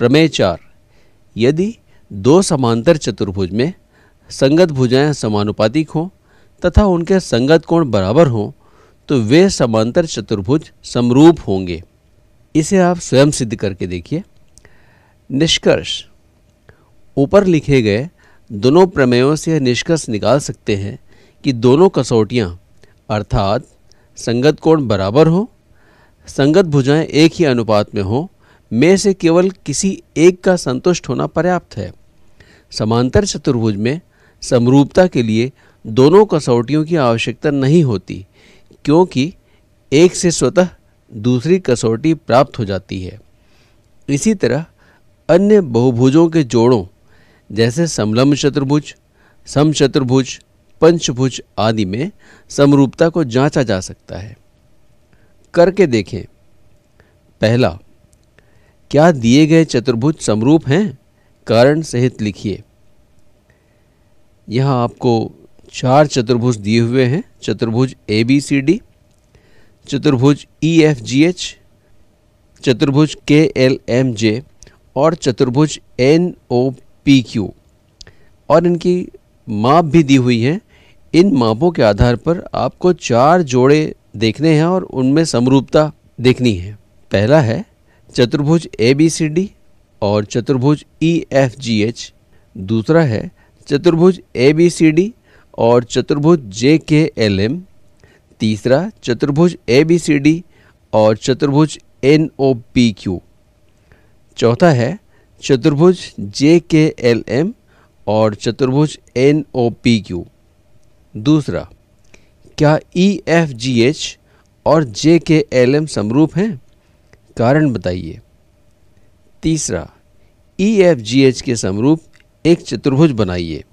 प्रमेय चार यदि दो समांतर चतुर्भुज में संगत भुजाएं समानुपातिक हों तथा उनके संगत कोण बराबर हों तो वे समांतर चतुर्भुज समरूप होंगे इसे आप स्वयं सिद्ध करके देखिए निष्कर्ष ऊपर लिखे गए दोनों प्रमेयों से निष्कर्ष निकाल सकते हैं कि दोनों कसौटियाँ अर्थात संगत कोण बराबर हो संगत भुजाएं एक ही अनुपात में हों में से केवल किसी एक का संतुष्ट होना पर्याप्त है समांतर चतुर्भुज में समरूपता के लिए दोनों कसौटियों की आवश्यकता नहीं होती क्योंकि एक से स्वतः दूसरी कसौटी प्राप्त हो जाती है इसी तरह अन्य बहुभुजों के जोड़ों जैसे समलम्ब चतुर्भुज समचतुर्भुज पंचभुज आदि में समरूपता को जांचा जा सकता है करके देखें पहला क्या दिए गए चतुर्भुज समरूप हैं कारण सहित लिखिए यहाँ आपको चार चतुर्भुज दिए हुए हैं चतुर्भुज ए बी सी डी चतुर्भुज ई एफ जी एच चतुर्भुज के एल एम जे और चतुर्भुज एन ओ पी क्यू और इनकी माप भी दी हुई है इन मापों के आधार पर आपको चार जोड़े देखने हैं और उनमें समरूपता देखनी है पहला है चतुर्भुज ए बी सी डी और चतुर्भुज ई एफ जी एच दूसरा है चतुर्भुज ए बी सी डी और चतुर्भुज जे के एल एम तीसरा चतुर्भुज ए बी सी डी और चतुर्भुज एन ओ पी क्यू चौथा है चतुर्भुज जे के एल एम और चतुर्भुज एन ओ पी क्यू दूसरा क्या ई एफ जी एच और जे के एल एम समरूप हैं कारण बताइए तीसरा ई एफ जी एच के समरूप एक चतुर्भुज बनाइए